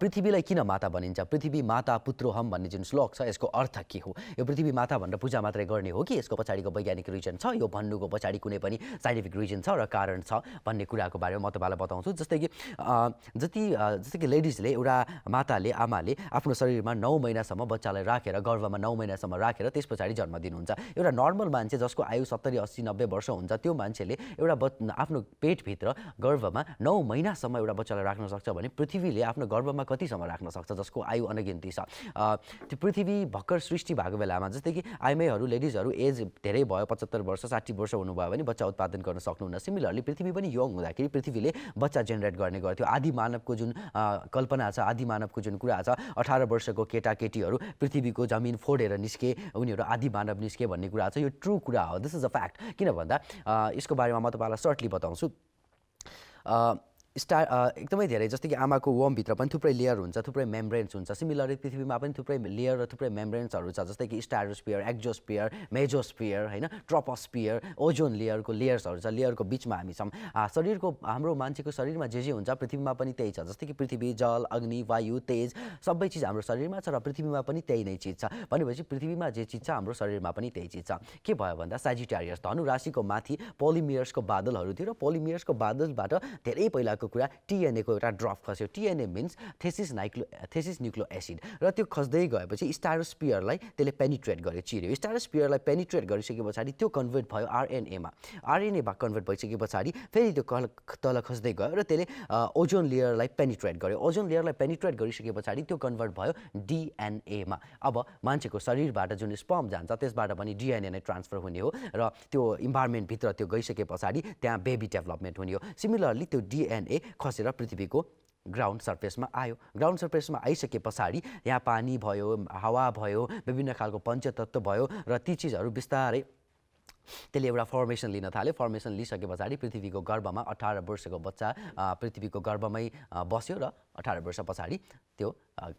पृथ्वीलाई किन माता भनिन्छ पृथ्वी माता पुत्रोहम भन्ने जुन श्लोक छ यसको अर्थ के हो यो पृथ्वी माता भनेर पूजा मात्रै गर्ने हो कि यसको पछाडिको वैज्ञानिक रिजन छ यो भन्नुको पछाडि कुनै पनि साइन्टिफिक रिजन छ र कारण छ भन्ने कुराको बारेमा म तपाईँलाई बताउँछु जस्तै कि जति जस्तै कि लेडिजले एउटा माताले आमाले आफ्नो शरीरमा नौ महिनासम्म बच्चालाई राखेर गर्भमा नौ महिनासम्म राखेर त्यस पछाडि जन्म दिनुहुन्छ एउटा नर्मल मान्छे जसको आयु सत्तरी अस्सी नब्बे वर्ष हुन्छ त्यो मान्छेले एउटा आफ्नो पेटभित्र गर्भमा नौ महिनासम्म एउटा बच्चालाई राख्न सक्छ भने पृथ्वीले आफ्नो गर्भमा कतिसम्म राख्न सक्छ जसको आयु अनगिन्ती छ त्यो पृथ्वी भर्खर सृष्टि भएको बेलामा जस्तै कि आइमाईहरू लेडिजहरू एज धेरै भयो पचहत्तर वर्ष साठी वर्ष हुनुभयो भने बच्चा उत्पादन गर्न सक्नुहुन्न सिमिलरली पृथ्वी पनि यङ हुँदाखेरि पृथ्वीले बच्चा जेनेरेट गर्ने गर्थ्यो आदि मानवको जुन कल्पना छ आदि मानवको जुन कुरा छ अठार वर्षको केटाकेटीहरू पृथ्वीको जमिन फोडेर निस्के उनीहरू आदि मानव निस्के भन्ने कुरा छ यो ट्रु कुरा हो दिस इज अ फ्याक्ट किन भन्दा यसको बारेमा म तपाईँलाई सर्टली बताउँछु स्टा एकदमै धेरै जस्तै कि आमाको वमभित्र पनि थुप्रै लेयर हुन्छ थुप्रै मेम्ब्रेन्स हुन्छ सिमिलरली पृथ्वीमा पनि थुप्रै लेयर र थुप्रै मेम्ब्रेन्सहरू छ जस्तै कि स्टारोस्पियर एक्जोस्पियर मेजोस्पियर होइन ट्रपोस्पियर ओजोन लेयरको लेयर्सहरू छ लेयरको बिचमा हामी छौँ शरीरको हाम्रो मान्छेको शरीरमा जे जे हुन्छ पृथ्वीमा पनि त्यही छ जस्तै कि पृथ्वी जल अग्नि वायु तेज सबै चिज हाम्रो शरीरमा छ र पृथ्वीमा पनि त्यही नै चिज छ भनेपछि पृथ्वीमा जे चिज छ हाम्रो शरीरमा पनि त्यही चिज छ के भयो भन्दा साजिटारियस धनु राशिको माथि पोलिमियर्सको बादलहरू थियो र पोलिमियर्सको बादलबाट धेरै पहिलाको भनेको कुरा को एउटा ड्रप खस्यो टिएनए मिन्स थेसिस नाइक्लो थेसिस न्युक्लो एसिड र त्यो खस्दै गएपछि स्टारोस्पियरलाई त्यसले पेनिट्रेट गर्यो चिर्यो स्टारोस्पियरलाई पेनिट्रेट गरिसके पछाडि त्यो कन्भर्ट भयो आरएनएमा आरएनए भए कन्भर्ट भइसके पछाडि फेरि त्यो कल तल खस्दै गयो र त्यसले ओजोन लेयरलाई पेनिट्रेट गर्यो ओजोन लेयरलाई पेनिट्रेट गरिसके पछाडि त्यो कन्भर्ट भयो डिएनएमा अब मान्छेको शरीरबाट जुन स्पर्म जान्छ त्यसबाट पनि डिएनए नै ट्रान्सफर हुने हो र त्यो इन्भाइरोमेन्टभित्र त्यो गइसके पछाडि त्यहाँ बेबी डेभलपमेन्ट हुने हो सिमिलरली त्यो डिएनए ए खसेर पृथ्वीको ग्राउन्ड सर्फेसमा आयो ग्राउन्ड सर्फेसमा आइसके पछाडि यहाँ पानी भयो हावा भयो विभिन्न खालको पञ्चतत्व भयो र ती चिजहरू बिस्तारै त्यसले एउटा फर्मेसन लिन थाल्यो फर्मेसन लिइसके पछाडि पृथ्वीको गर्भमा अठार वर्षको बच्चा पृथ्वीको गर्भमै बस्यो र अठार वर्ष पछाडि त्यो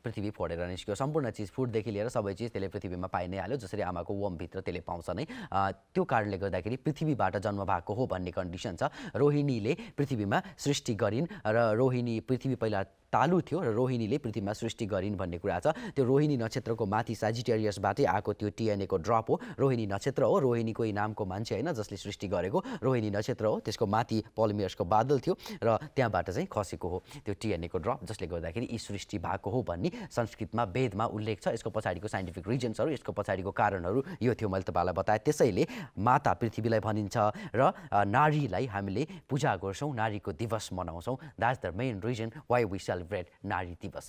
पृथ्वी फोडेर निस्क्यो सम्पूर्ण चिज फुडदेखि लिएर सबै चिज त्यसले पृथ्वीमा पाइ नै हाल्यो जसरी आमाको वमभित्र त्यसले पाउँछ नै त्यो कारणले गर्दाखेरि पृथ्वीबाट जन्म भएको हो भन्ने कन्डिसन छ रोहिणीले पृथ्वीमा सृष्टि गरिन् र रोहिणी पृथ्वी पहिला तालु थियो र रोहिणीले पृथ्वीमा सृष्टि गरिन् भन्ने कुरा छ त्यो रोहिणी नक्षत्रको माथि साजिटेरियसबाटै आएको त्यो टिएनएको ड्रप हो रोहिणी नक्षत्र हो रोहिणीको नामको मान्छे होइन जसले सृष्टि गरेको रोहिणी नक्षत्र हो त्यसको माथि पलमियर्सको बादल थियो र त्यहाँबाट चाहिँ खसेको हो त्यो टिएनएको ड्रप जसले गर्दाखेरि यी सृष्टि भएको हो भन्ने संस्कृतमा वेदमा उल्लेख छ यसको पछाडिको साइन्टिफिक रिजन्सहरू यसको पछाडिको कारणहरू यो थियो मैले तपाईँलाई बताएँ त्यसैले माता पृथ्वीलाई भनिन्छ र नारीलाई हामीले पूजा गर्छौँ नारीको दिवस मनाउँछौँ that's the main reason why we celebrate Nari Divas.